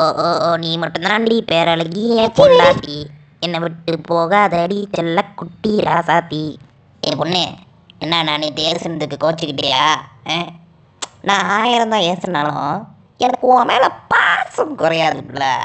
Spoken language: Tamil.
ஓ ஓ ஓ நீ மட்டும்தான்டி பேரழகிய பொண்டாட்டி என்னை விட்டு போகாதடி செல்ல குட்டி ராசாத்தி என் பொண்ணு என்ன நான் நேற்று ஏசுனதுக்கு கோச்சிக்கிட்டியா நான் ஆயிரம் தான் ஏசுனாலும் எனக்கு உன் மேலே பாசம் குறையாதுல